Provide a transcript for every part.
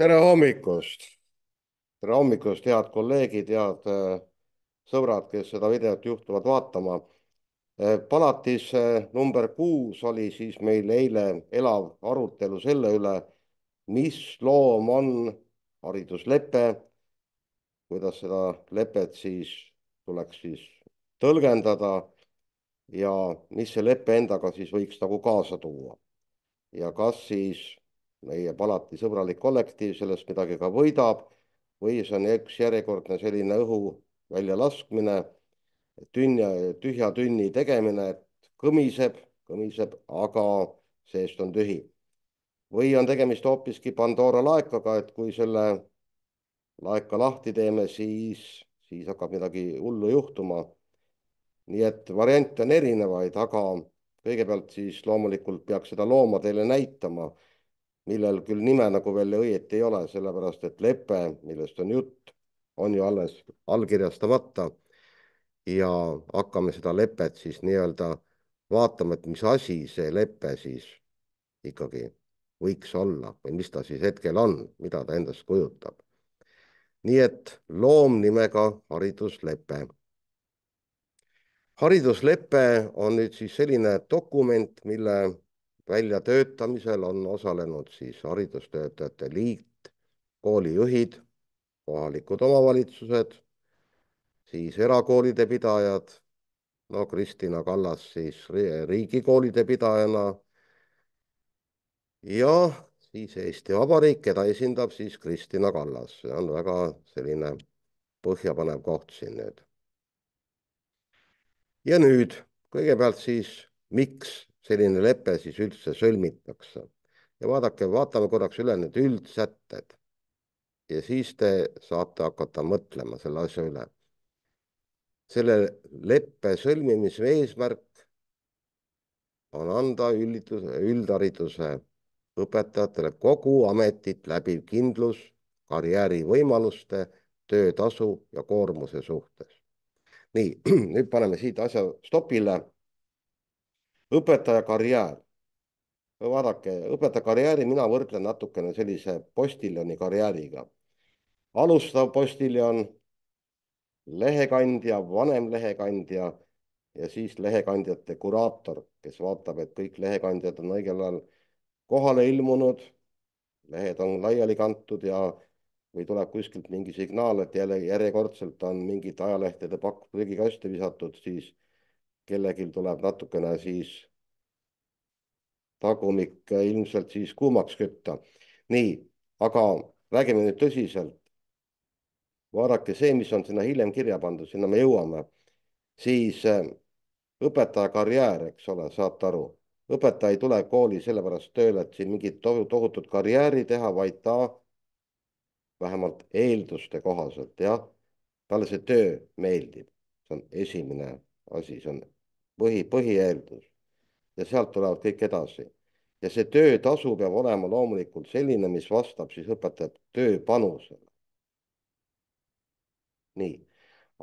tere hommikust, tere hommikust, head kolleegid, head äh, sõbrad, kes seda videot juhtuvad vaatama. Äh, palatis äh, number kuus oli siis meil eile elav arutelu selle üle, mis loom on hariduslepe, kuidas seda lepet siis tuleks siis tõlgendada ja mis see lepe endaga siis võiks nagu kaasa tuua ja kas siis leiab alati sõbralik kollektiiv, sellest midagi ka võidab või see on üks järjekordne selline õhu väljalaskmine, tünja, tühja tünni tegemine, et kõmiseb, kõmiseb, aga seest on tühi. või on tegemist hoopiski Pandora laekaga, et kui selle laeka lahti teeme, siis, siis hakkab midagi hullu juhtuma. nii et variante on erinevaid, aga kõigepealt siis loomulikult peaks seda looma teile näitama millel küll nime nagu veel õieti ei ole, sellepärast et lepe, millest on jutt, on ju alles allkirjastamata. ja hakkame seda lepet siis nii-öelda vaatama, et mis asi see lepe siis ikkagi võiks olla või mis ta siis hetkel on, mida ta endast kujutab. nii et loomnimega hariduslepe. hariduslepe on nüüd siis selline dokument, mille väljatöötamisel on osalenud siis Haridustöötajate Liit, koolijuhid, kohalikud omavalitsused, siis erakoolide pidajad, no Kristina Kallas siis riigikoolide pidajana ja siis Eesti Vabariik, keda esindab siis Kristina Kallas, see on väga selline põhjapanev koht siin nüüd. ja nüüd kõigepealt siis, miks selline lepe siis üldse sõlmitakse. ja vaadake, vaatame korraks üle need üldsätted ja siis te saate hakata mõtlema selle asja üle. selle leppe sõlmimise eesmärk on anda üldituse, üldhariduse õpetajatele kogu ametit läbiv kindlus karjäärivõimaluste, töötasu ja koormuse suhtes. nii, nüüd paneme siit asja stopile õpetaja karjäär. vaadake, õpetaja karjääri mina võrdlen natukene sellise postiljoni karjääriga. alustav postiljon, lehekandja, vanem lehekandja ja siis lehekandjate kuraator, kes vaatab, et kõik lehekandjad on õigel ajal kohale ilmunud, lehed on laiali kantud ja või tuleb kuskilt mingi signaal, et jälle järjekordselt on mingid ajalehtede pakk prügikasti visatud, siis kellelgi tuleb natukene siis tagumik ilmselt siis kuumaks kütta. nii, aga räägime nüüd tõsiselt. vaadake see, mis on sinna hiljem kirja pandud, sinna me jõuame, siis eh, õpetaja karjäär, eks ole, saate aru, õpetaja ei tule kooli sellepärast tööle, et siin mingit tohutut karjääri teha, vaid ta vähemalt eelduste kohaselt jah, talle see töö meeldib, see on esimene asi, see on põhi, põhieeldus. ja sealt tulevad kõik edasi. ja see töötasu peab olema loomulikult selline, mis vastab siis õpetajate tööpanusele. nii,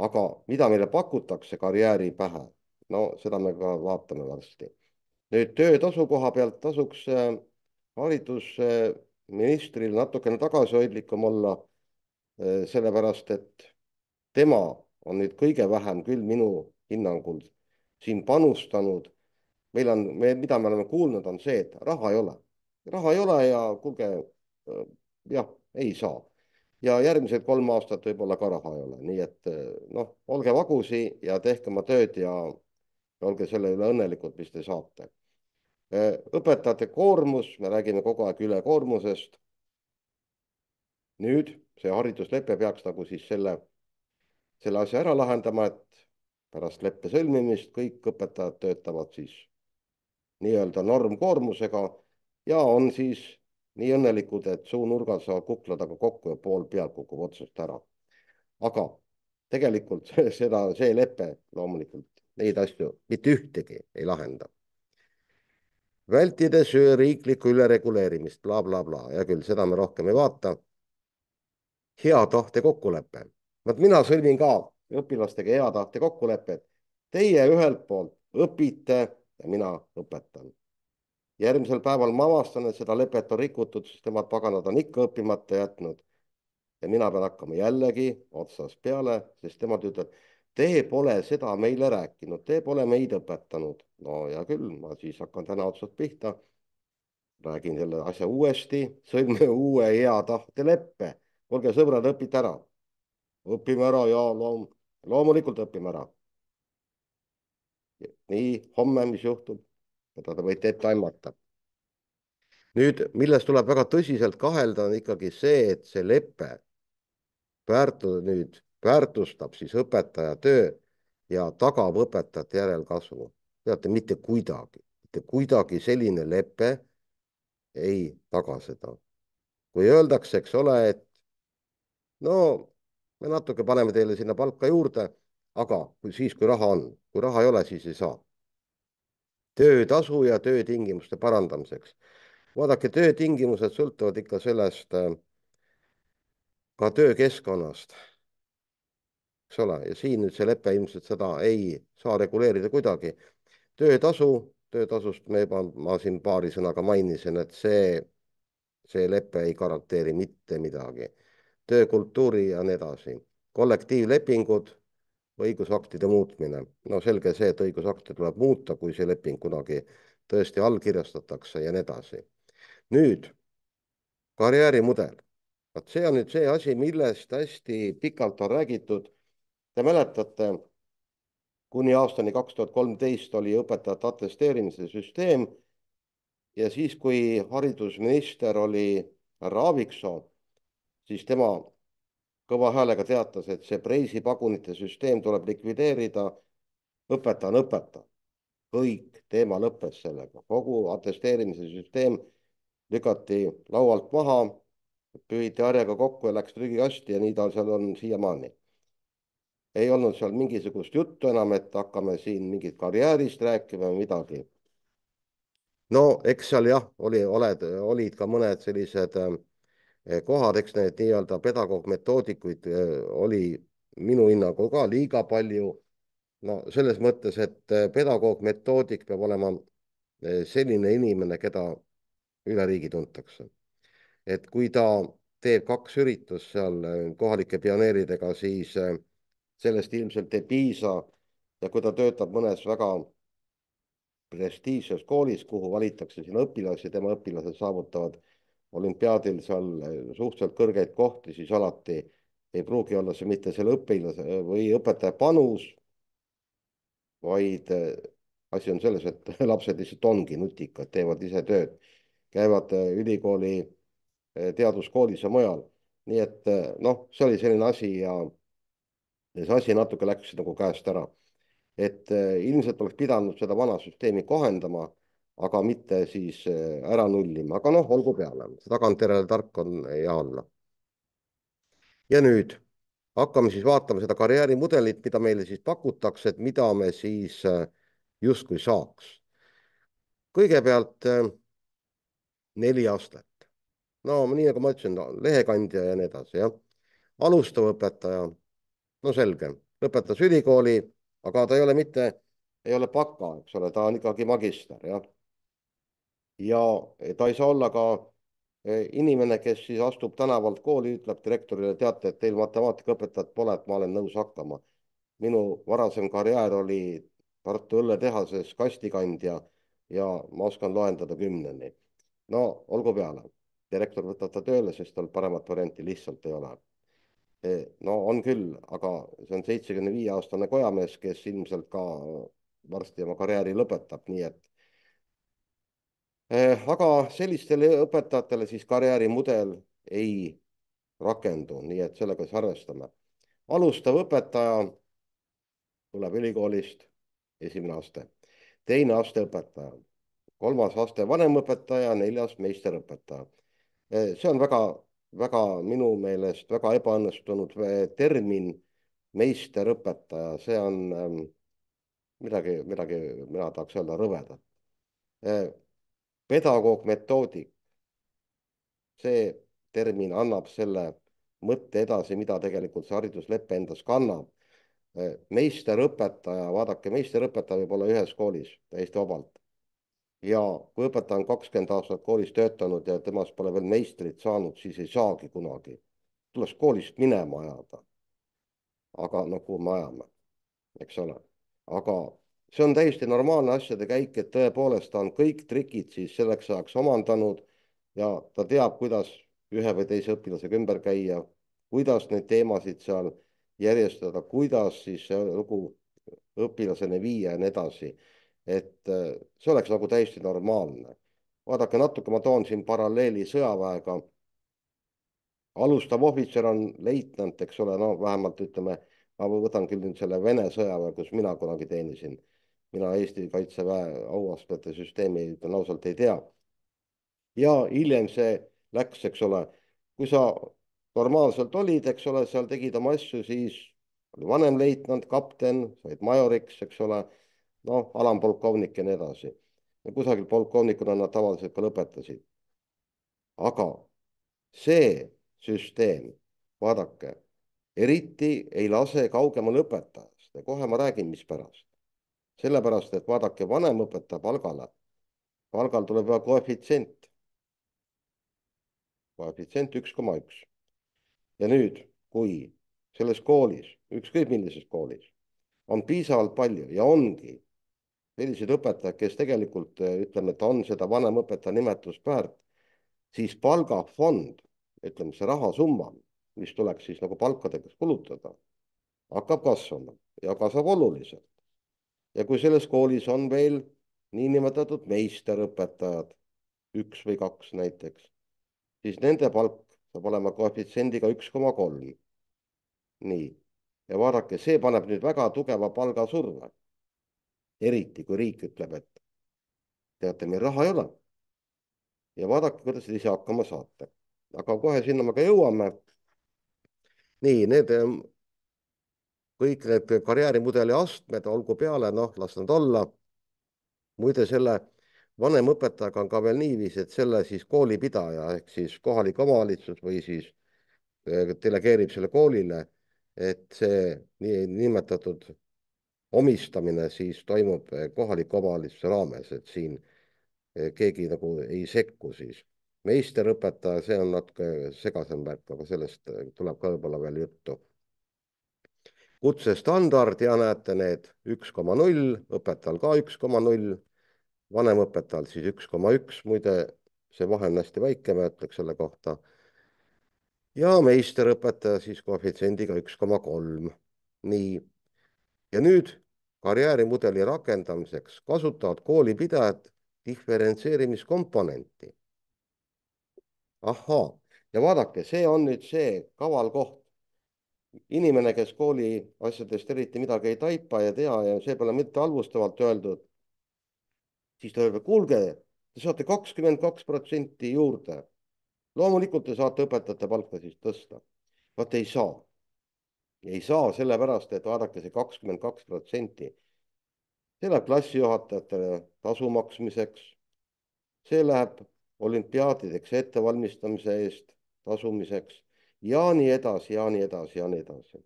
aga mida meile pakutakse karjääri pähe? no seda me ka vaatame varsti. nüüd töötasu koha pealt tasuks äh, haridusministril äh, natukene tagasihoidlikum olla, äh, sellepärast et tema on nüüd kõige vähem küll minu hinnangul siin panustanud. meil on me,, mida me oleme kuulnud, on see, et raha ei ole, raha ei ole ja kuulge äh, jah, ei saa ja järgmised kolm aastat võib-olla ka raha ei ole, nii et äh, noh, olge vagusi ja tehke oma tööd ja olge selle üle õnnelikud, mis te saate. Äh, õpetajate koormus, me räägime kogu aeg ülekoormusest. nüüd see hariduslepe peaks nagu siis selle, selle asja ära lahendama, et pärast leppe sõlmimist kõik õpetajad töötavad siis nii-öelda normkoormusega ja on siis nii õnnelikud, et suunurgad saavad kukla taga kokku ja pool pealt kukub otsast ära. aga tegelikult seda, see lepe loomulikult neid asju mitte ühtegi ei lahenda. vältides riiklikku ülereguleerimist bla, bla, blablabla, hea küll, seda me rohkem ei vaata. hea tahte kokkulepe, vot mina sõlmin ka õpilastega hea tahte kokkulepped. Teie ühelt poolt õpite ja mina õpetan. järgmisel päeval ma avastan, et seda lepet on rikutud, sest nemad paganad on ikka õppimata jätnud. ja mina pean hakkama jällegi otsast peale, sest nemad ütlevad, te pole seda meile rääkinud, te pole meid õpetanud. no hea küll, ma siis hakkan täna otsast pihta. räägin selle asja uuesti, sõlme uue hea tahte leppe. olge sõbrad, õpite ära. õpime ära ja loom loomulikult õpime ära. nii homme, mis juhtub, seda te võite ette aimata. nüüd, milles tuleb väga tõsiselt kahelda, on ikkagi see, et see lepe väärtu-, nüüd väärtustab siis õpetaja töö ja tagab õpetajate järelkasvu. teate, mitte kuidagi, mitte kuidagi selline lepe ei taga seda. kui öeldakse, eks ole, et no me natuke paneme teile sinna palka juurde, aga kui siis, kui raha on, kui raha ei ole, siis ei saa. töötasu ja töötingimuste parandamiseks. vaadake, töötingimused sõltuvad ikka sellest äh, ka töökeskkonnast, eks ole, ja siin nüüd see lepe ilmselt seda ei saa reguleerida kuidagi. töötasu, töötasust me juba, ma siin paari sõnaga mainisin, et see, see lepe ei garanteeri mitte midagi töökultuuri ja nii edasi. kollektiivlepingud, õigusaktide muutmine. no selge see, et õigusakte tuleb muuta, kui see leping kunagi tõesti allkirjastatakse ja nii edasi. nüüd karjäärimudel. vot see on nüüd see asi, millest hästi pikalt on räägitud. Te mäletate, kuni aastani kaks tuhat kolmteist oli õpetajate atesteerimise süsteem ja siis, kui haridusminister oli härra Aaviksoo siis tema kõva häälega teatas, et see Preisi pagunite süsteem tuleb likvideerida. õpetaja on õpetaja. kõik, teema lõppes sellega, kogu atesteerimise süsteem lükati laualt maha, püüti harjaga kokku ja läks prügikasti ja nii ta seal on siiamaani. ei olnud seal mingisugust juttu enam, et hakkame siin mingit karjäärist rääkima või midagi. no eks seal jah, oli, oled, olid ka mõned sellised äh, Eh, kohad, eks need nii-öelda pedagoog-metoodikuid eh, oli minu hinnangul ka liiga palju. no selles mõttes, et eh, pedagoog-metoodik peab olema selline inimene, keda üle riigi tuntakse. et kui ta teeb kaks üritust seal kohalike pioneeridega, siis sellest ilmselt ei piisa. ja kui ta töötab mõnes väga prestiižses koolis, kuhu valitakse sinna õpilasi, tema õpilased saavutavad olümpiaadil seal eh, suhteliselt kõrgeid kohti, siis alati ei pruugi olla see mitte selle õpilase või õpetaja panus, vaid eh, asi on selles, et lapsed lihtsalt ongi nutikad, teevad ise tööd, käivad eh, ülikooli teaduskoolis ja mujal. nii et noh, see oli selline asi ja see asi natuke läks nagu käest ära. et ilmselt oleks pidanud seda vana süsteemi kohendama aga mitte siis äh, ära nullima, aga noh, olgu peale, tagantjärele tark on hea olla. ja nüüd hakkame siis vaatama seda karjäärimudelit, mida meile siis pakutakse, et mida me siis äh, justkui saaks. kõigepealt äh, neli astet. no nii nagu ma ütlesin no,, lehekandja ja nii edasi, jah. alustav õpetaja, no selge, lõpetas ülikooli, aga ta ei ole mitte, ei ole baka, eks ole, ta on ikkagi magister, jah ja eh, ta ei saa olla ka eh, inimene, kes siis astub tänavalt kooli, ütleb direktorile, teate, et teil matemaatikaõpetajat pole, et ma olen nõus hakkama. minu varasem karjäär oli Tartu õlletehases kastikandja ja ma oskan loendada kümneni. no olgu peale, direktor võtab ta tööle, sest tal paremat varianti lihtsalt ei ole. Eh, no on küll, aga see on seitsmekümne viie aastane kojamees, kes ilmselt ka varsti oma karjääri lõpetab, nii et Eh, aga sellistele õpetajatele siis karjäärimudel ei rakendu, nii et sellega siis arvestame. alustav õpetaja tuleb ülikoolist, esimene aste, teine aste õpetaja, kolmas aste vanemõpetaja, neljas meisterõpetaja. Eh, see on väga-väga minu meelest väga ebaõnnestunud eh, termin meisterõpetaja, see on ehm, midagi, midagi, mina tahaks öelda rõvedat pedagoog, metoodik. see termin annab selle mõtte edasi, mida tegelikult see hariduslepe endas kannab. meisterõpetaja, vaadake, meisterõpetaja võib olla ühes koolis täiesti vabalt. ja kui õpetaja on kakskümmend aastat koolis töötanud ja temast pole veel meistrit saanud, siis ei saagi kunagi. tuleks koolist minema ajada. aga noh, kuhu nagu me ajame, eks ole, aga see on täiesti normaalne asjade käik, et tõepoolest ta on kõik trikid siis selleks ajaks omandanud ja ta teab, kuidas ühe või teise õpilasega ümber käia, kuidas neid teemasid seal järjestada, kuidas siis see lugu õpilaseni viia ja nii edasi. et äh, see oleks nagu täiesti normaalne. vaadake natuke, ma toon siin paralleeli sõjaväega. alustav ohvitser on leitnant, eks ole, no vähemalt ütleme ma võtan küll nüüd selle Vene sõjaväe, kus mina kunagi teenisin mina Eesti Kaitseväe auastmete süsteemi ütlen ausalt, ei tea. ja hiljem see läks, eks ole, kui sa normaalselt olid, eks ole, seal tegid oma asju, siis oli vanemleitnant, kapten, said majoriks, eks ole, noh, alampolkovnik ja nii edasi. ja kusagil polkovnikuna nad tavaliselt ka lõpetasid. aga see süsteem, vaadake, eriti ei lase kaugemale õpetajast ja kohe ma räägin, mispärast sellepärast et vaadake, vanemõpetaja palgale, palgal tuleb juba koefitsient. koefitsient üks koma üks. ja nüüd, kui selles koolis, ükskõik millises koolis, on piisavalt palju ja ongi selliseid õpetajaid, kes tegelikult ütleme, et on seda vanemõpetaja nimetust väärt, siis palgafond, ütleme see rahasumma, mis tuleks siis nagu palkadeks kulutada, hakkab kasvama ja kasvab oluliselt ja kui selles koolis on veel niinimetatud meisterõpetajad, üks või kaks näiteks, siis nende palk saab olema koefitsiendiga üks koma kolm. nii, ja vaadake, see paneb nüüd väga tugeva palgasurve. eriti kui riik ütleb, et teate, meil raha ei ole. ja vaadake, kuidas te ise hakkama saate, aga kohe sinna me ka jõuame. nii, need kõik need karjäärimudeli astmed, olgu peale, noh, las nad olla. muide, selle vanemõpetajaga on ka veel niiviisi, et selle siis koolipidaja ehk siis kohalik omavalitsus või siis eh, delegeerib selle koolile, et see niinimetatud omistamine siis toimub eh, kohaliku omavalitsuse raames, et siin eh, keegi nagu ei sekku siis. meisterõpetaja, see on natuke segasem värk, aga sellest tuleb ka võib-olla veel juttu kutsestandard ja näete need üks koma null, õpetajal ka üks koma null, vanemõpetajal siis üks koma üks, muide see vahe on hästi väike, ma ütleks selle kohta. ja meisterõpetaja siis koefitsiendiga üks koma kolm. nii. ja nüüd karjäärimudeli rakendamiseks kasutavad koolipidajad diferentseerimiskomponenti. ahhaa, ja vaadake, see on nüüd see kaval koht, inimene, kes kooli asjadest eriti midagi ei taipa ja tea ja see pole mitte halvustavalt öeldud, siis ta ütleb, kuulge, te saate kakskümmend kaks protsenti juurde. loomulikult te saate õpetajate palka siis tõsta. vaat ei saa. ei saa sellepärast, et vaadake see kakskümmend kaks protsenti, see läheb klassijuhatajatele tasu maksmiseks, see läheb olümpiaadideks ettevalmistamise eest tasumiseks ja nii edasi ja nii edasi ja nii edasi.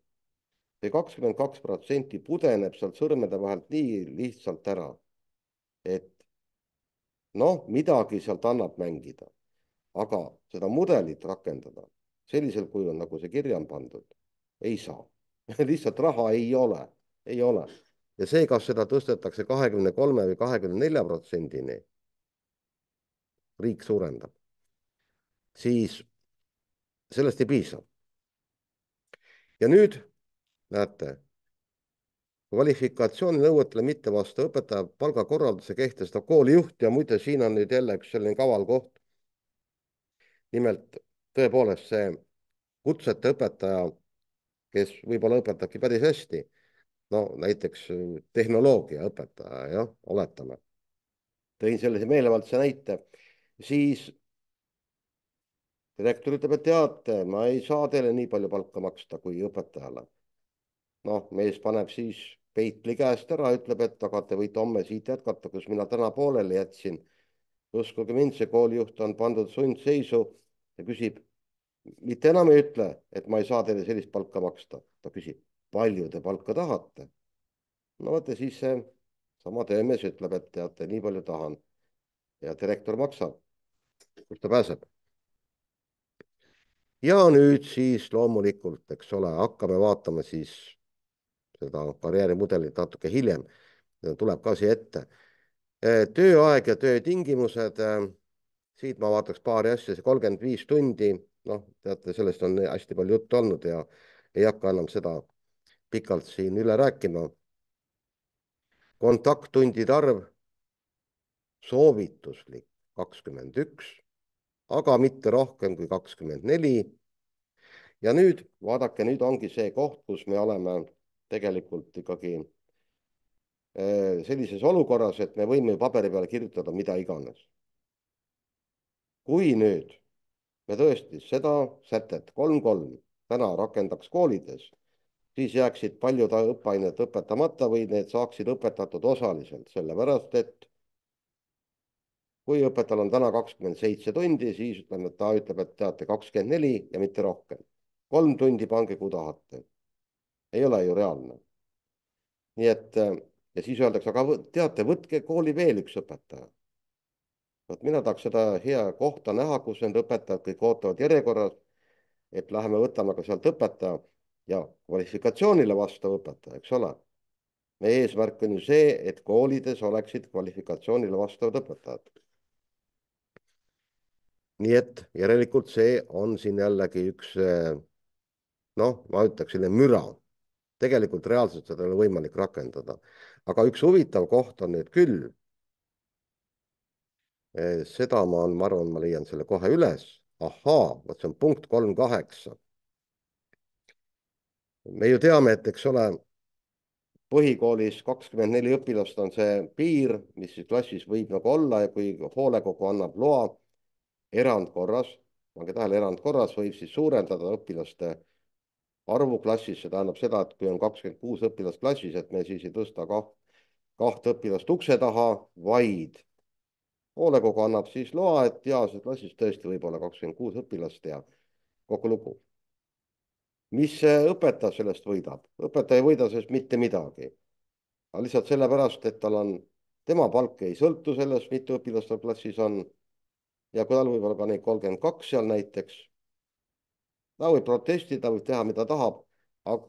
see kakskümmend kaks protsenti pudeneb sealt sõrmede vahelt nii lihtsalt ära, et noh, midagi sealt annab mängida, aga seda mudelit rakendada sellisel kujul, nagu see kirja on pandud, ei saa lihtsalt raha ei ole, ei ole ja see, kas seda tõstetakse kahekümne kolme või kahekümne nelja protsendini, riik suurendab, siis sellest ei piisa. ja nüüd näete, kvalifikatsiooninõuetele mitte vastav õpetaja palgakorralduse kehtestab koolijuht ja muide, siin on nüüd jälle üks selline kaval koht. nimelt tõepoolest see kutsete õpetaja, kes võib-olla õpetabki päris hästi, no näiteks tehnoloogiaõpetaja, jah, oletame. tõin sellise meelevaldse näite, siis direktor ütleb, et teate, ma ei saa teile nii palju palka maksta kui õpetajale. noh, mees paneb siis peitli käest ära, ütleb, et aga te võite homme siit jätkata, kus mina täna pooleli jätsin. uskuge mind, see koolijuht on pandud sundseisu ja küsib, mitte enam ei ütle, et ma ei saa teile sellist palka maksta, ta küsib, palju te palka tahate? no vaata siis see sama töömees ütleb, et teate, nii palju tahan ja direktor maksab. kust ta pääseb? ja nüüd siis loomulikult, eks ole, hakkame vaatama siis seda karjäärimudelit natuke hiljem, tuleb ka siia ette. Eh, tööaeg ja töötingimused, eh, siit ma vaataks paari asja, see kolmkümmend viis tundi, noh, teate, sellest on hästi palju juttu olnud ja ei hakka enam seda pikalt siin üle rääkima. kontakttundide arv soovituslik kakskümmend üks aga mitte rohkem kui kakskümmend neli. ja nüüd vaadake, nüüd ongi see koht, kus me oleme tegelikult ikkagi äh, sellises olukorras, et me võime paberi peale kirjutada mida iganes. kui nüüd me tõesti seda sätet kolm kolm täna rakendaks koolides, siis jääksid paljud õppeained õpetamata või need saaksid õpetatud osaliselt, sellepärast et kui õpetajal on täna kakskümmend seitse tundi, siis ütleme, et ta ütleb, et teate kakskümmend neli ja mitte rohkem. kolm tundi pange, kui tahate. ei ole ju reaalne. nii et ja siis öeldakse, aga teate, võtke kooli veel üks õpetaja. vot mina tahaks seda hea kohta näha, kus need õpetajad kõik ootavad järjekorras, et läheme võtame ka sealt õpetaja ja kvalifikatsioonile vastav õpetaja, eks ole. meie eesmärk on ju see, et koolides oleksid kvalifikatsioonile vastavad õpetajad nii et järelikult see on siin jällegi üks eh, noh, ma ütleks selline müra. tegelikult reaalselt seda ei ole võimalik rakendada. aga üks huvitav koht on nüüd küll. Eh, seda ma, ma arvan, ma leian selle kohe üles. ahaa, vot see on punkt kolm kaheksa. me ju teame, et eks ole, põhikoolis kakskümmend neli õpilast on see piir, mis klassis võib nagu olla ja kui hoolekogu annab loa erandkorras, pange tähele, erandkorras võib siis suurendada õpilaste arvu klassis, see tähendab seda, et kui on kakskümmend kuus õpilast klassis, et me siis ei tõsta kaht, kaht õpilast ukse taha, vaid hoolekogu annab siis loa, et jaa, seal klassis tõesti võib olla kakskümmend kuus õpilast ja kogu lugu. mis õpetaja sellest võidab? õpetaja ei võida sellest mitte midagi. aga lihtsalt sellepärast, et tal on, tema palk ei sõltu sellest, mitu õpilast tal klassis on ja kui tal võib olla ka neid kolmkümmend kaks seal näiteks, ta võib protestida, võib teha, mida tahab, aga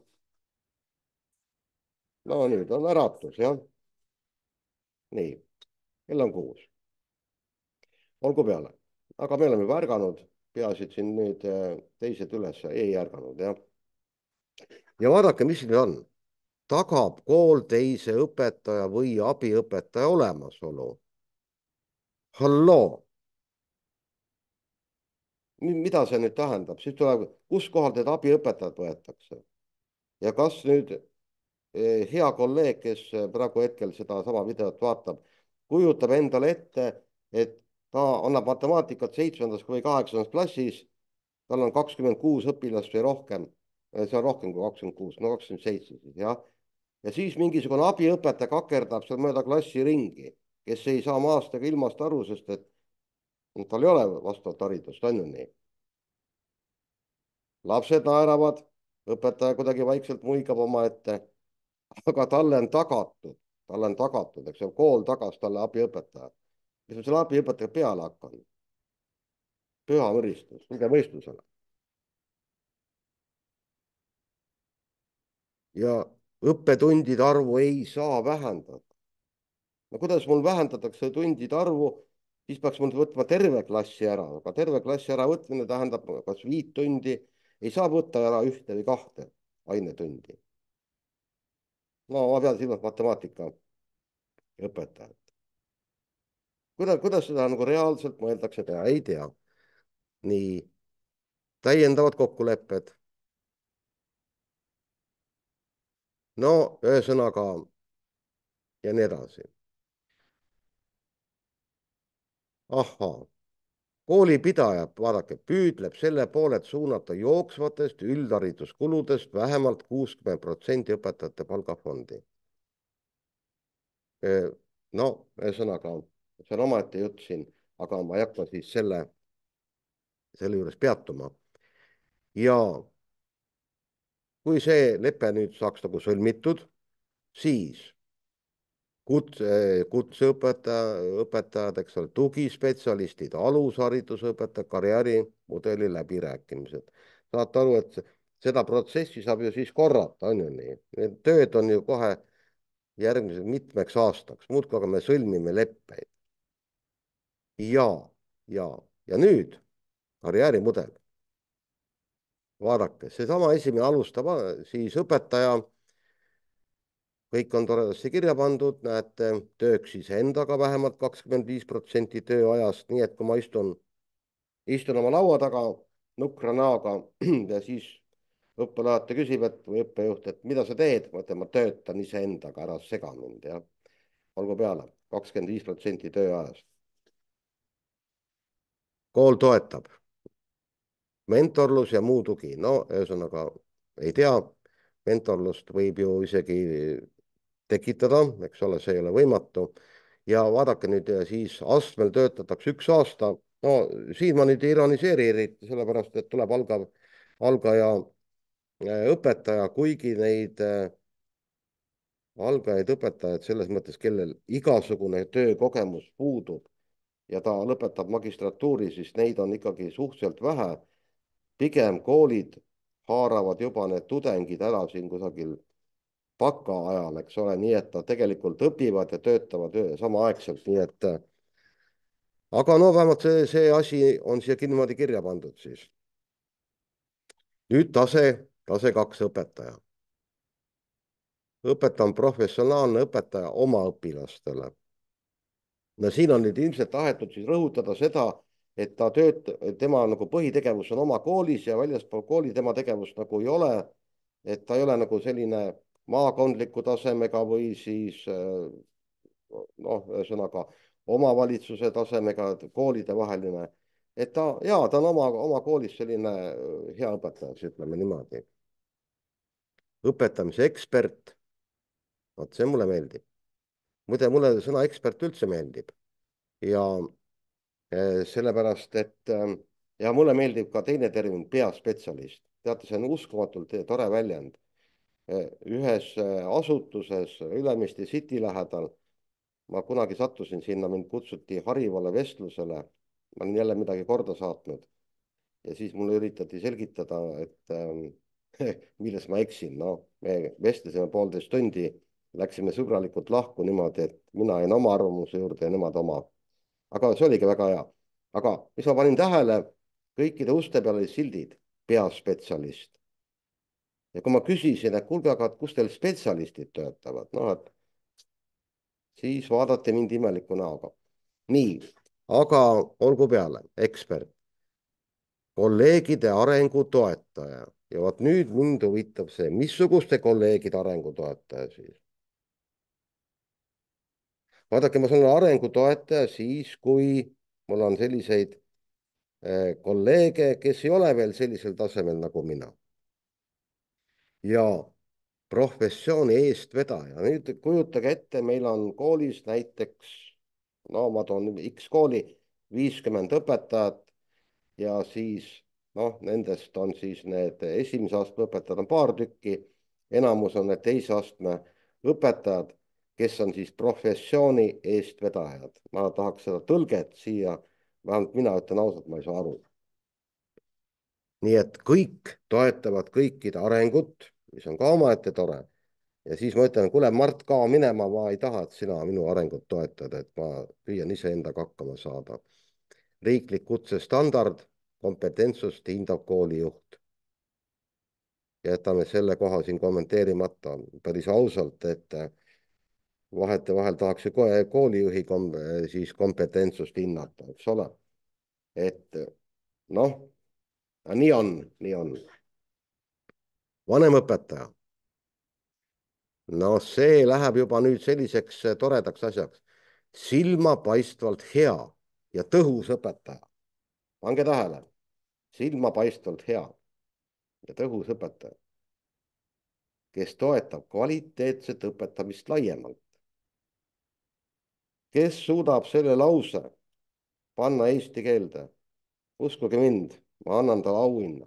no nüüd on äratus, jah. nii, kell on kuus. olgu peale, aga me oleme juba ärganud, peaasi, et siin nüüd äh, teised üles ei ärganud, jah. ja vaadake, mis siin on, tagab koolteise õpetaja või abiõpetaja olemasolu. halloo mida see nüüd tähendab, siis tuleb, kuskohalt need abiõpetajad võetakse ja kas nüüd eh, hea kolleeg, kes praegu hetkel sedasama videot vaatab, kujutab endale ette, et ta annab matemaatikat seitsmendas või kaheksandas klassis, tal on kakskümmend kuus õpilast või rohkem, eh, see on rohkem kui kakskümmend kuus, no kakskümmend seitse siis jah. ja siis mingisugune abiõpetaja kakerdab seal mööda klassi ringi, kes ei saa maast ega ilmast aru, sest et tal ei ole vastavat haridust, on ju nii? lapsed naeravad, õpetaja kuidagi vaikselt muigab omaette, aga talle on tagatud, talle on tagatud, eks ole, kool tagas talle abiõpetajad. mis on selle abiõpetaja peale hakanud? püha mõristus, tulge mõistusele. ja õppetundide arvu ei saa vähendada. no kuidas mul vähendatakse tundide arvu, siis peaks mult võtma terve klassi ära, aga terve klassi äravõtmine tähendab kas viit tundi, ei saa võtta ära ühte või kahte ainetundi. no ma pean silmas matemaatika õpetajat. kuidas, kuidas seda nagu reaalselt mõeldakse teha, ei tea. nii, täiendavad kokkulepped. no ühesõnaga ja nii edasi ahhaa, koolipidaja, vaadake, püüdleb selle poole, et suunata jooksvatest üldhariduskuludest vähemalt kuuskümmend protsenti õpetajate palgafondi. no ühesõnaga, see on omaette jutt siin, aga ma ei hakka siis selle, selle juures peatuma. ja kui see lepe nüüd saaks nagu sõlmitud, siis kutse, kutseõpetaja, õpetajad, eks ole, tugispetsialistid, alusharidusõpetaja, karjäärimudeli läbirääkimised. saate aru, et seda protsessi saab ju siis korrata, on ju nii, need tööd on ju kohe järgmiseks mitmeks aastaks, muudkui aga me sõlmime leppeid. ja, ja, ja nüüd karjäärimudel. vaadake, seesama esimene alustab siis õpetaja kõik on toredasse kirja pandud, näete, tööks iseendaga vähemalt kakskümmend viis protsenti tööajast, nii et kui ma istun, istun oma laua taga nukra näoga ja siis õppelaadija küsib, et või õppejuht, et mida sa teed, ma ütlen, ma töötan iseendaga, ära sega mind ja olgu peale, kakskümmend viis protsenti tööajast. kool toetab, mentorlus ja muu tugi, no ühesõnaga ei tea, mentorlust võib ju isegi tekitada, eks ole, see ei ole võimatu. ja vaadake nüüd siis astmel töötatakse üks aasta, no siin ma nüüd ei ironiseeri eriti, sellepärast et tuleb algav, algaja äh, õpetaja, kuigi neid äh, algajaid õpetajaid selles mõttes, kellel igasugune töökogemus puudub ja ta lõpetab magistratuuri, siis neid on ikkagi suhteliselt vähe. pigem koolid haaravad juba need tudengid ära siin kusagil baka ajal, eks ole, nii et nad tegelikult õpivad ja töötavad samaaegselt, nii et äh, aga no vähemalt see, see asi on siia niimoodi kirja pandud siis. nüüd tase, tase kaks õpetaja. õpetaja on professionaalne õpetaja oma õpilastele. no siin on nüüd ilmselt tahetud siis rõhutada seda, et ta tööt-, tema nagu põhitegevus on oma koolis ja väljaspool kooli tema tegevust nagu ei ole. et ta ei ole nagu selline maakondliku tasemega või siis äh, noh, ühesõnaga omavalitsuse tasemega koolide vaheline, et ta ja ta on oma, oma koolis selline äh, hea õpetaja, siis ütleme niimoodi. õpetamise ekspert. vot see mulle meeldib. muide, mulle sõna ekspert üldse meeldib ja äh, sellepärast, et ja mulle meeldib ka teine termin, peaspetsialist. teate, see on uskumatult tore väljend Eh, ühes eh, asutuses Ülemiste City lähedal. ma kunagi sattusin sinna, mind kutsuti harivale vestlusele. ma olin jälle midagi korda saatnud ja siis mulle üritati selgitada, et äh, milles ma eksin, no me vestlesime poolteist tundi, läksime sõbralikult lahku niimoodi, et mina jäin oma arvamuse juurde ja nemad oma. aga see oligi väga hea. aga mis ma panin tähele, kõikide uste peal olid sildid, peaspetsialist, ja kui ma küsisin, et kuulge, aga kus teil spetsialistid töötavad, noh et siis vaadati mind imeliku näoga. nii, aga olgu peale, ekspert, kolleegide arengu toetaja ja vot nüüd mind huvitab see, missuguste kolleegide arengu toetaja siis? vaadake, ma saan arengu toetaja siis, kui mul on selliseid eh, kolleege, kes ei ole veel sellisel tasemel nagu mina ja professiooni eestvedaja. nüüd kujutage ette, meil on koolis näiteks, no ma toon X kooli, viiskümmend õpetajat ja siis noh, nendest on siis need esimese astme õpetajad on paar tükki, enamus on need teise astme õpetajad, kes on siis professiooni eestvedajad. ma tahaks seda tõlget siia, vähemalt mina ütlen ausalt, ma ei saa aru. nii et kõik toetavad kõikide arengut mis on ka omaette tore. ja siis ma ütlen, kuule, Mart, kao minema, ma ei taha, et sina minu arengut toetad, et ma püüan iseendaga hakkama saada. riiklik kutsestandard, kompetentsust hindab koolijuht. jätame selle koha siin kommenteerimata päris ausalt, et äh, vahetevahel tahaks ju koolijuhi kom äh, siis kompetentsust hinnata, eks ole. et äh, noh, nii on, nii on vanemõpetaja. no see läheb juba nüüd selliseks eh, toredaks asjaks, silmapaistvalt hea ja tõhus õpetaja. pange tähele, silmapaistvalt hea ja tõhus õpetaja, kes toetab kvaliteetset õpetamist laiemalt. kes suudab selle lause panna eesti keelde, uskuge mind, ma annan talle auhinna.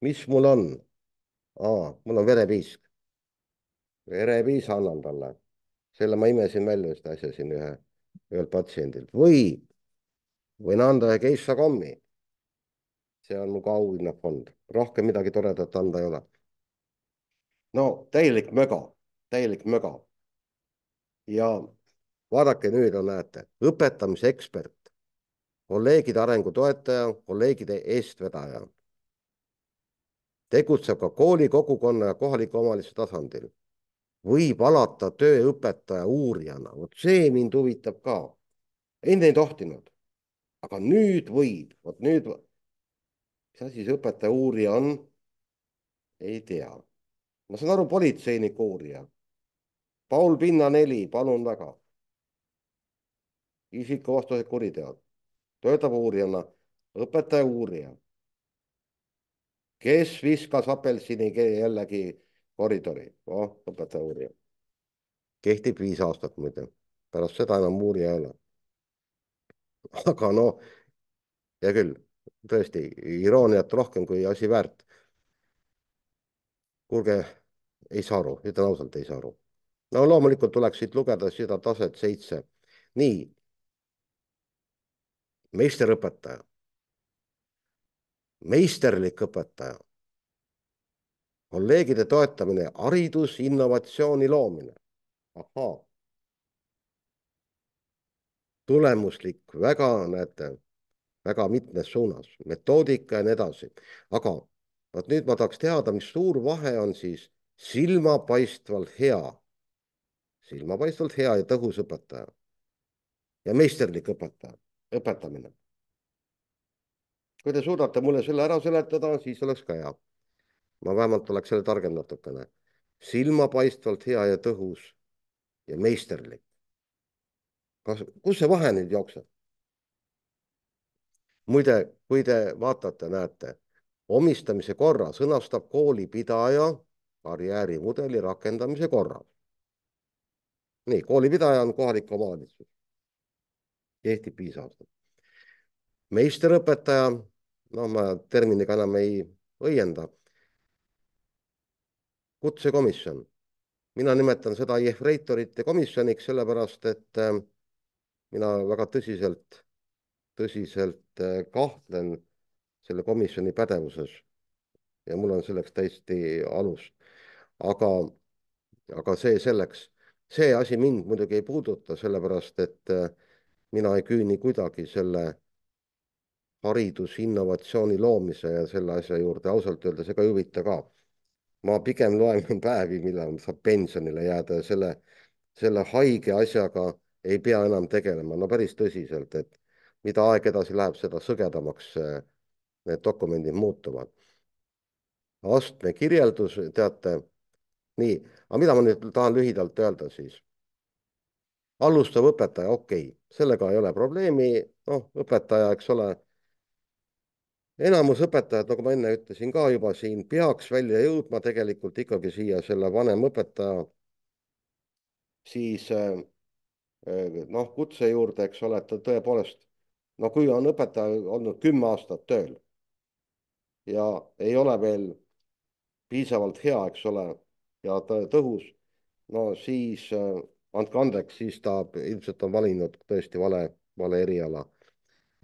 mis mul on aa, mul on verepiisk. verepiis annan talle. selle ma imesin välja just äsja siin ühe, ühelt patsiendilt või võin anda ühe keissakommi. see on mu ka auhinnafond, rohkem midagi toredat anda ei ole. no täielik möga, täielik möga. ja vaadake nüüd, näete, õpetamise ekspert, kolleegide arengu toetaja, kolleegide eestvedaja tegutseb ka kooli, kogukonna ja kohaliku omavalitsuse tasandil. võib alata tööõpetaja uurijana, vot see mind huvitab ka. enne ei tohtinud, aga nüüd võib, vot nüüd. mis asi see õpetaja uurija on? ei tea. ma saan aru, politseiniku uurija. Paul Pinna neli, palun väga. isikuvastased kuriteod, töötab uurijana, õpetaja uurija kes viskas apelsini jällegi koridori, noh, õpetaja uurija. kehtib viis aastat muide, pärast seda enam uurija ei ole. aga no, hea küll, tõesti irooniat rohkem kui asi väärt. kuulge, ei saa aru, ütlen ausalt, ei saa aru. no loomulikult tuleks siit lugeda seda taset seitse. nii. meisterõpetaja meisterlik õpetaja. kolleegide toetamine, haridus, innovatsiooni loomine. ahhaa. tulemuslik, väga, näete, väga mitmes suunas, metoodika ja nii edasi. aga vot nüüd ma tahaks teada, mis suur vahe on siis silmapaistvalt hea, silmapaistvalt hea ja tõhus õpetaja ja meisterlik õpetaja, õpetamine kui te suudate mulle selle ära seletada, siis oleks ka hea. ma vähemalt oleks selle targem natukene. silmapaistvalt hea ja tõhus ja meisterlik. kas, kus see vahe nüüd jookseb? muide, kui te vaatate, näete, omistamise korra sõnastab koolipidaja karjäärimudeli rakendamise korra. nii, koolipidaja on kohalik omavalitsus. kehtib viis aastat meisterõpetaja no ma terminiga enam ei õienda. kutsekomisjon, mina nimetan seda jefreitorite komisjoniks, sellepärast et äh, mina väga tõsiselt, tõsiselt äh, kahtlen selle komisjoni pädevuses. ja mul on selleks täiesti alust. aga, aga see selleks, see asi mind muidugi ei puuduta, sellepärast et äh, mina ei küüni kuidagi selle haridusinnovatsiooni loomise ja selle asja juurde ausalt öeldes ega ei huvita ka. ma pigem loen päevi, millal saab pensionile jääda ja selle, selle haige asjaga ei pea enam tegelema, no päris tõsiselt, et mida aeg edasi läheb, seda sõgedamaks äh, need dokumendid muutuvad. astmekirjeldus, teate, nii, aga mida ma nüüd tahan lühidalt öelda siis? alustav õpetaja, okei okay,, sellega ei ole probleemi, noh, õpetaja, eks ole enamus õpetajad, nagu ma enne ütlesin ka juba siin, peaks välja jõudma tegelikult ikkagi siia selle vanemõpetaja siis äh, noh, kutse juurde, eks ole, et ta tõepoolest, no kui on õpetaja olnud kümme aastat tööl ja ei ole veel piisavalt hea, eks ole, ja tõhus, no siis äh, andke andeks, siis ta ilmselt on valinud tõesti vale, vale eriala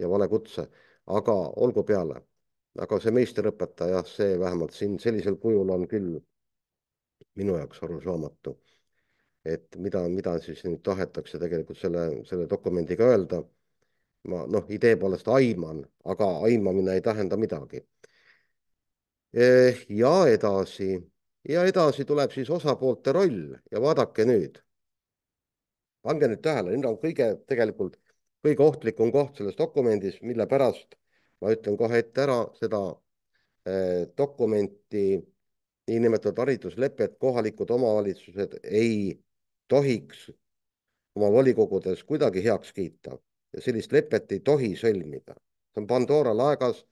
ja vale kutse aga olgu peale. aga see meisterõpetaja, see vähemalt siin sellisel kujul on küll minu jaoks arusaamatu. et mida, mida siis nüüd tahetakse tegelikult selle, selle dokumendiga öelda. ma noh, idee poolest aiman, aga aimamine ei tähenda midagi. Eh, ja edasi ja edasi tuleb siis osapoolte roll ja vaadake nüüd, pange nüüd tähele, nüüd on kõige tegelikult kõige ohtlikum koht selles dokumendis, mille pärast ma ütlen kohe ette ära, seda eh, dokumenti, niinimetatud hariduslepet, kohalikud omavalitsused ei tohiks oma volikogudes kuidagi heaks kiita ja sellist lepet ei tohi sõlmida. see on Pandora laegas,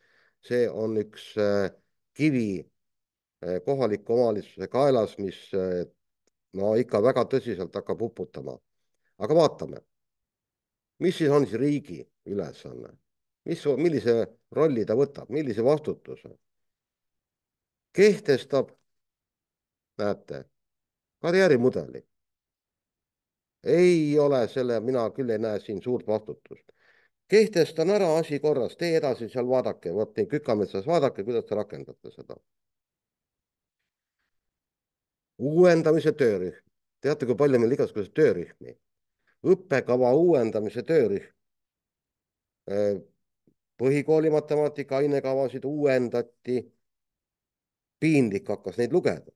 see on üks eh, kivi eh, kohaliku omavalitsuse kaelas, mis eh, no ikka väga tõsiselt hakkab uputama. aga vaatame mis siis on siis riigi ülesanne, mis, millise rolli ta võtab, millise vastutuse? kehtestab, näete, karjäärimudeli. ei ole selle, mina küll ei näe siin suurt vastutust. kehtestan ära asi korras, tee edasi seal, vaadake, vot nii Kükametsas, vaadake, kuidas te rakendate seda. uuendamise töörühm, teate, kui palju meil igasuguseid töörühmi õppekava uuendamise töörühm. Äh, põhikooli matemaatika ainekavasid uuendati. piinlik hakkas neid lugeda.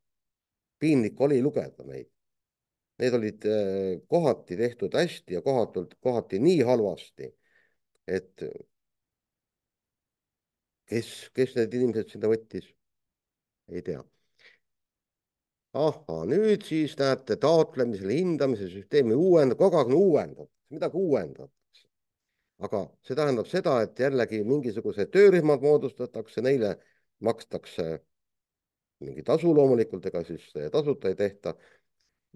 piinlik oli lugeda neid. Need olid äh, kohati tehtud hästi ja kohatult, kohati nii halvasti, et kes, kes need inimesed sinna võttis, ei tea ahhaa, nüüd siis näete taotlemisele hindamise süsteemi uuendab, kogu aeg on uuendatud, midagi uuendatakse. aga see tähendab seda, et jällegi mingisugused töörühmad moodustatakse, neile makstakse mingi tasu loomulikult, ega siis tasuta ei tehta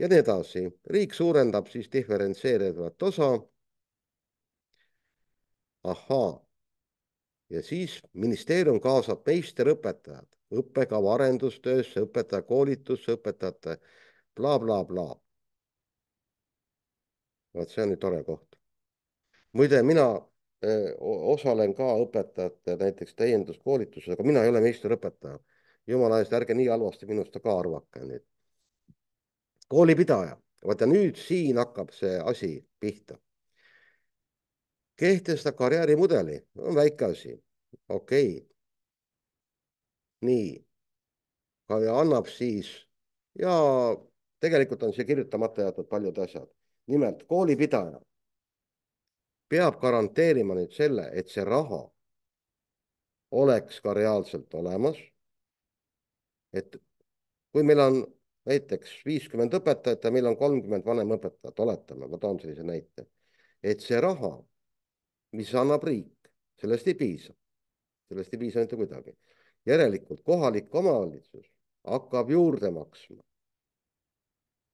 ja nii edasi. riik suurendab siis diferentseerivat osa. ahhaa ja siis ministeerium kaasab meisterõpetajad õppekava arendustöösse, õpetajakoolitusse, õpetajate blablabla bla. bla. vot see on nüüd tore koht. muide, mina öö, eh, osalen ka õpetajate näiteks täienduskoolituses, aga mina ei ole meisterõpetaja. jumala eest, ärge nii halvasti minust ka arvake nüüd. koolipidaja, vaata nüüd siin hakkab see asi pihta kehtesta karjäärimudeli, on väike asi, okei okay.. nii, annab siis ja tegelikult on siia kirjutamata jäetud paljud asjad. nimelt koolipidaja peab garanteerima nüüd selle, et see raha oleks ka reaalselt olemas. et kui meil on näiteks viiskümmend õpetajat ja meil on kolmkümmend vanemõpetajat, oletame, ma toon sellise näite, et see raha mis annab riik, sellest ei piisa. sellest ei piisa mitte kuidagi. järelikult kohalik omavalitsus hakkab juurde maksma.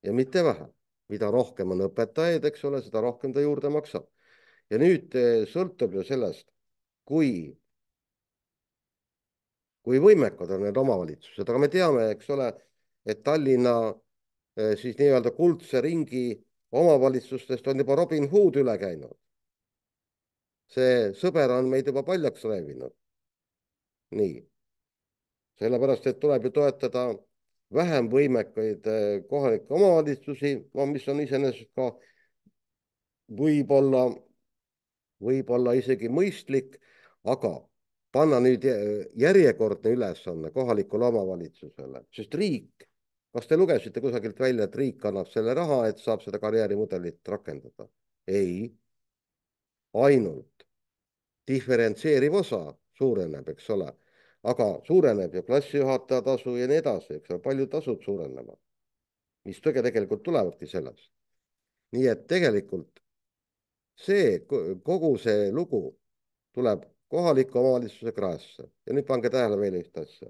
ja mitte vähe, mida rohkem on õpetajaid, eks ole, seda rohkem ta juurde maksab. ja nüüd eh, sõltub ju sellest, kui, kui võimekad on need omavalitsused, aga me teame, eks ole, et Tallinna eh, siis nii-öelda kuldse ringi omavalitsustest on juba Robin Hood üle käinud see sõber on meid juba paljaks räävinud. nii, sellepärast, et tuleb ju toetada vähem võimekaid eh, kohalikke omavalitsusi, mis on iseenesest ka võib-olla, võib-olla isegi mõistlik, aga panna nüüd eh, järjekordne ülesanne kohalikule omavalitsusele, sest riik, kas te lugesite kusagilt välja, et riik annab selle raha, et saab seda karjäärimudelit rakendada? ei, ainult diferentseeriv osa suureneb, eks ole, aga suureneb ju klassijuhataja tasu ja nii edasi, eks ole, paljud tasud suurenevad, mis tegelikult tulevadki sellest. nii et tegelikult see, kogu see lugu tuleb kohaliku omavalitsuse kraesse ja nüüd pange tähele veel ühte asja.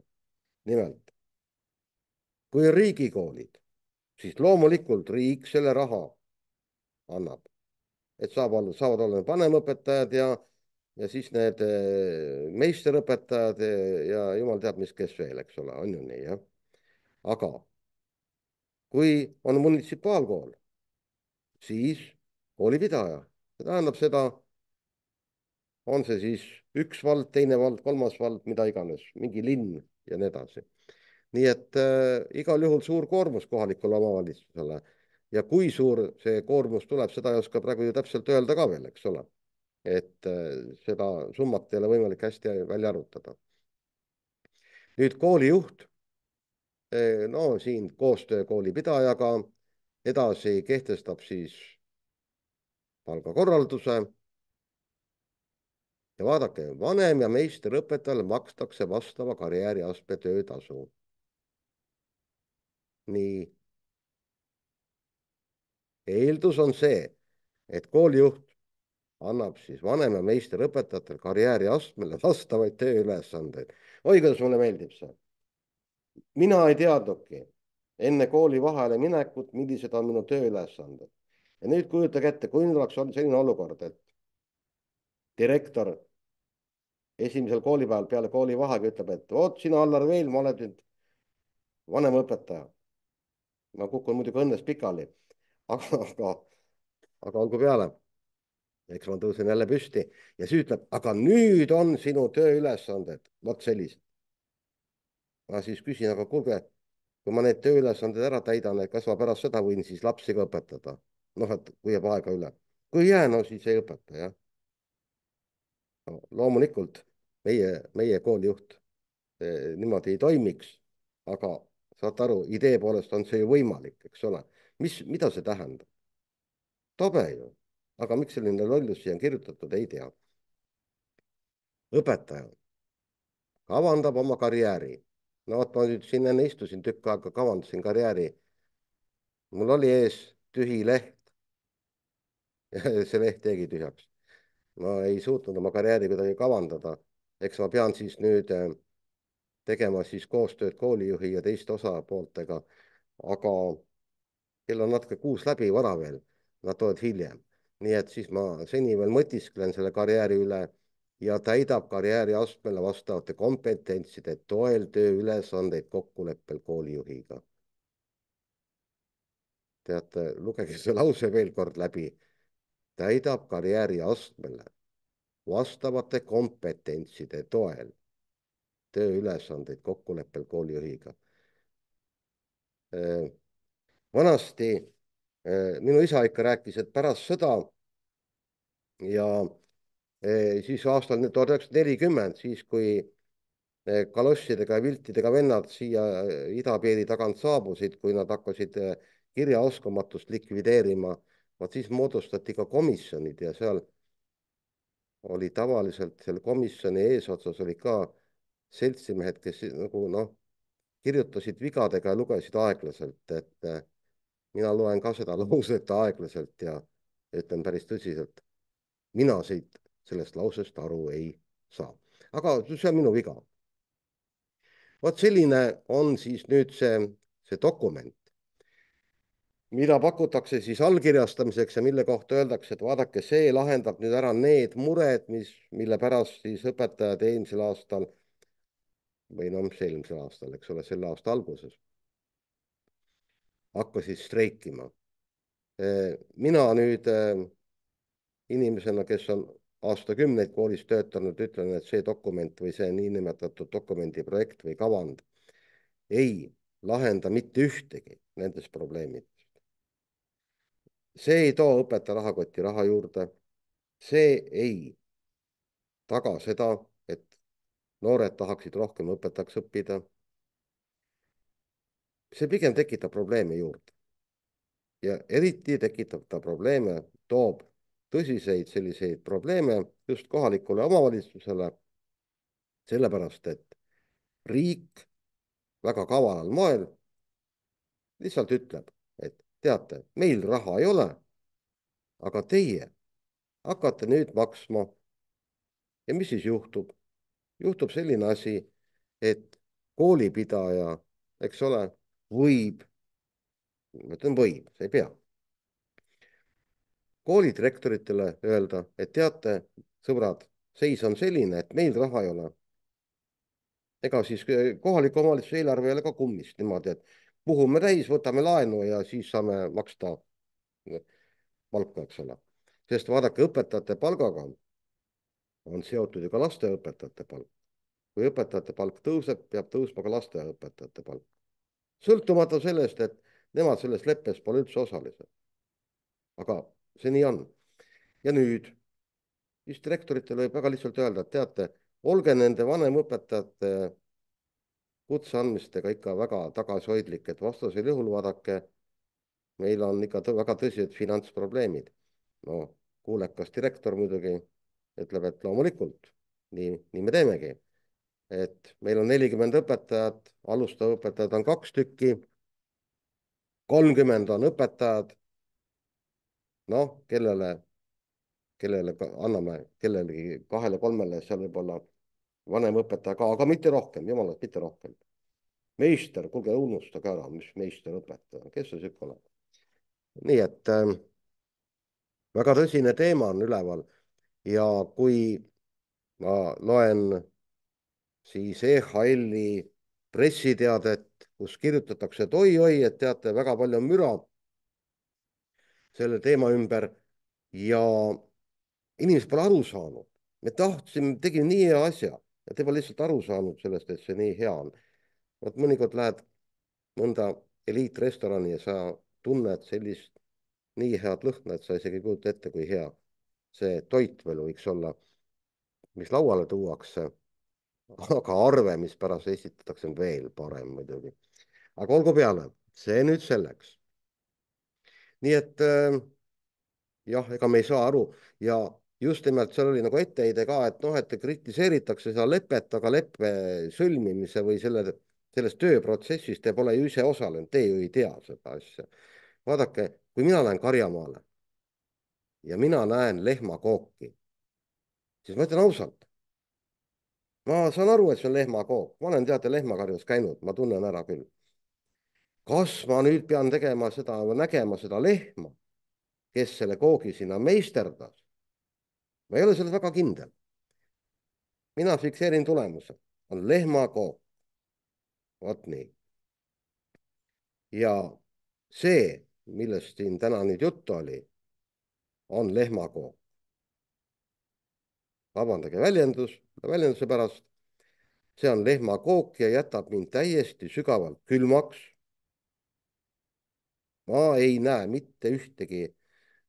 nimelt, kui on riigikoolid, siis loomulikult riik selle raha annab, et saab olla, saavad olla vanemõpetajad ja ja siis need eh, meisterõpetajad eh, ja jumal teab, mis, kes veel, eks ole, on ju nii, jah. aga kui on munitsipaalkool, siis koolipidaja, see tähendab seda, on see siis üks vald, teine vald, kolmas vald, mida iganes, mingi linn ja nii edasi. nii et äh, igal juhul suur koormus kohalikule omavalitsusele ja kui suur see koormus tuleb, seda ei oska praegu ju täpselt öelda ka veel, eks ole et äh, seda summat ei ole võimalik hästi välja arvutada. nüüd koolijuht. Äh, no siin koostöö koolipidajaga, edasi kehtestab siis palgakorralduse. ja vaadake, vanem ja meisterõpetajale makstakse vastava karjääriastme töötasu. nii. eeldus on see, et koolijuht annab siis vanema meisterõpetajatel karjääriastmele vastavaid tööülesandeid. oi, kuidas mulle meeldib see. mina ei teadnudki enne kooli vahele minekut, millised on minu tööülesanded. ja nüüd kujutage ette, kui nüüd oleks olnud selline olukord, et direktor esimesel koolipäeval peale koolivaheaega ütleb, et vot sina, Allar Veil, ma olen nüüd vanemõpetaja. ma kukun muidugi õnnes pikali, aga, aga, aga olgu peale eks ma tõusen jälle püsti ja siis ütleb, aga nüüd on sinu tööülesanded vot sellised. ma siis küsin, aga kuulge, kui ma need tööülesanded ära täidan, et kas ma pärast seda võin siis lapsi ka õpetada? noh, et kui jääb aega üle, kui ei jää, no siis ei õpeta jah no,. loomulikult meie, meie koolijuht eh, niimoodi ei toimiks, aga saate aru, idee poolest on see ju võimalik, eks ole, mis, mida see tähendab? tobe ju aga miks selline lollus siia on kirjutatud, ei tea. õpetaja kavandab oma karjääri. no vot, ma nüüd siin enne istusin tükk aega, kavandasin karjääri. mul oli ees tühi leht. see leht jäigi tühjaks. ma ei suutnud oma karjääri kuidagi kavandada. eks ma pean siis nüüd äh, tegema siis koostööd koolijuhi ja teiste osapooltega, aga kell on natuke kuus läbi, vara veel, nad tulevad hiljem nii et siis ma seni veel mõtisklen selle karjääri üle ja täidab karjääriastmele vastavate kompetentside toel tööülesandeid kokkuleppel koolijuhiga. teate, lugege see lause veel kord läbi. täidab karjääriastmele vastavate kompetentside toel tööülesandeid kokkuleppel koolijuhiga. Äh, vanasti Eh, minu isa ikka rääkis, et pärast sõda ja eh, siis aastal tuhat üheksasada nelikümmend, siis kui eh, kalossidega ja viltidega vennad siia idapiiri tagant saabusid, kui nad hakkasid kirjaoskamatust likvideerima, vot siis moodustati ka komisjonid ja seal oli tavaliselt seal komisjoni eesotsas olid ka seltsimehed, kes nagu noh, kirjutasid vigadega ja lugesid aeglaselt, et mina loen ka seda lauset aeglaselt ja ütlen päris tõsiselt, mina siit sellest lausest aru ei saa, aga see on minu viga. vot selline on siis nüüd see, see dokument, mida pakutakse siis allkirjastamiseks ja mille kohta öeldakse, et vaadake, see lahendab nüüd ära need mured, mis, mille pärast siis õpetajad eelmisel aastal või noh, mis eelmisel aastal, eks ole, selle aasta alguses hakkasid streikima. Eh, mina nüüd eh, inimesena, kes on aastakümneid koolis töötanud, ütlen, et see dokument või see niinimetatud dokumendi projekt või kavand ei lahenda mitte ühtegi nendest probleemidest. see ei too õpetaja rahakotti raha juurde. see ei taga seda, et noored tahaksid rohkem õpetajaks õppida see pigem tekitab probleeme juurde. ja eriti tekitab ta probleeme, toob tõsiseid selliseid probleeme just kohalikule omavalitsusele. sellepärast, et riik väga kavalal moel lihtsalt ütleb, et teate, meil raha ei ole. aga teie hakkate nüüd maksma. ja mis siis juhtub? juhtub selline asi, et koolipidaja, eks ole, võib, ma ütlen võib, sa ei pea, koolidirektoritele öelda, et teate, sõbrad, seis on selline, et meil raha ei ole. ega siis eh, kohaliku omavalitsuse eelarve ei ole ka kummist niimoodi, et puhume täis, võtame laenu ja siis saame maksta eh, palka, eks ole. sest vaadake, õpetajate palgaga on seotud ju ka lasteõpetajate palk. kui õpetajate palk tõuseb, peab tõusma ka lasteaiaõpetajate palk sõltumata sellest, et nemad selles leppes pole üldse osalised. aga see nii on. ja nüüd, siis direktoritele võib väga lihtsalt öelda, et teate, olge nende vanemõpetajate kutseandmistega ikka väga tagasihoidlik, et vastasel juhul vaadake, meil on ikka tõ väga tõsised finantsprobleemid. no kuulekas direktor muidugi ütleb, et loomulikult nii, nii me teemegi et meil on nelikümmend õpetajat, alustav õpetajad on kaks tükki, kolmkümmend on õpetajad, noh, kellele, kellele anname, kellelegi kahele-kolmele, seal võib-olla vanemõpetaja ka, aga mitte rohkem, jumalast, mitte rohkem. meister, kuulge, unustage ära, mis meisterõpetaja, kes see sihuke oleb. nii et äh, väga tõsine teema on üleval ja kui ma loen siis EHL-i pressiteadet, kus kirjutatakse, et oi-oi, et teate, väga palju on müra selle teema ümber ja inimesed pole aru saanud. me tahtsime, tegime nii hea asja ja te pole lihtsalt aru saanud sellest, et see nii hea on. vot mõnikord lähed mõnda eliitrestorani ja sa tunned sellist nii head lõhna, et sa isegi ei kujuta ette, kui hea see toit veel võiks olla, mis lauale tuuakse aga arve, mis pärast esitatakse, on veel parem muidugi. aga olgu peale, see nüüd selleks. nii et äh, jah, ega me ei saa aru ja just nimelt seal oli nagu etteheide ka, et noh, et kritiseeritakse seda lepet, aga leppe sõlmimise või selle, selles tööprotsessis te pole ju ise osalenud, te ju ei tea seda asja. vaadake, kui mina lähen Karjamaale ja mina näen lehmakooki, siis ma ütlen ausalt, ma saan aru, et see on lehmakook, ma olen teate lehmakarjas käinud, ma tunnen ära küll. kas ma nüüd pean tegema seda, nägema seda lehma, kes selle koogi sinna meisterdas? ma ei ole selles väga kindel. mina fikseerin tulemuse, on lehmakook. vot nii. ja see, millest siin täna nüüd juttu oli, on lehmakook vabandage väljendus, väljenduse pärast, see on lehmakook ja jätab mind täiesti sügavalt külmaks. ma ei näe mitte ühtegi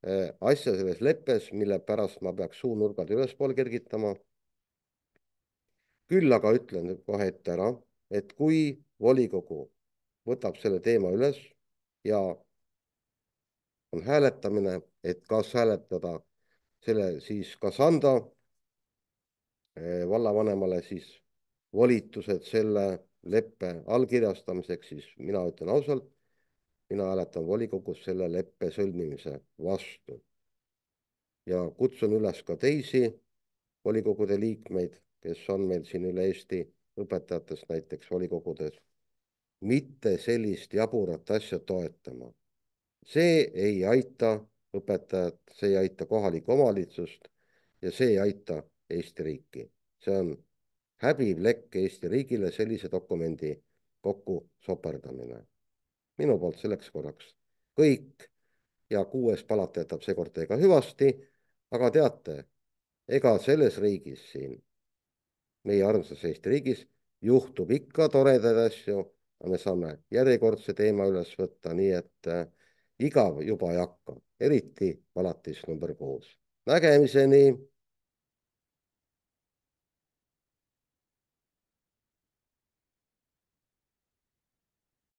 äh, asja selles leppes, mille pärast ma peaks suunurgad ülespoole kergitama. küll aga ütlen kohe ette ära, et kui volikogu võtab selle teema üles ja on hääletamine, et kas hääletada selle siis, kas anda Eh, vallavanemale siis volitused selle leppe allkirjastamiseks, siis mina ütlen ausalt, mina hääletan volikogus selle leppe sõlmimise vastu. ja kutsun üles ka teisi volikogude liikmeid, kes on meil siin üle Eesti õpetajatest näiteks volikogudes, mitte sellist jaburat asja toetama. see ei aita õpetajat, see ei aita kohalikku omavalitsust ja see ei aita Eesti riiki. see on häbiplekk Eesti riigile sellise dokumendi kokku soperdamine. minu poolt selleks korraks kõik ja kuues palat jätab seekord teiega hüvasti. aga teate, ega selles riigis siin, meie armsas Eesti riigis, juhtub ikka toredaid asju, aga me saame järjekordse teema üles võtta, nii et äh, igav juba ei hakka, eriti palatis number kuus. nägemiseni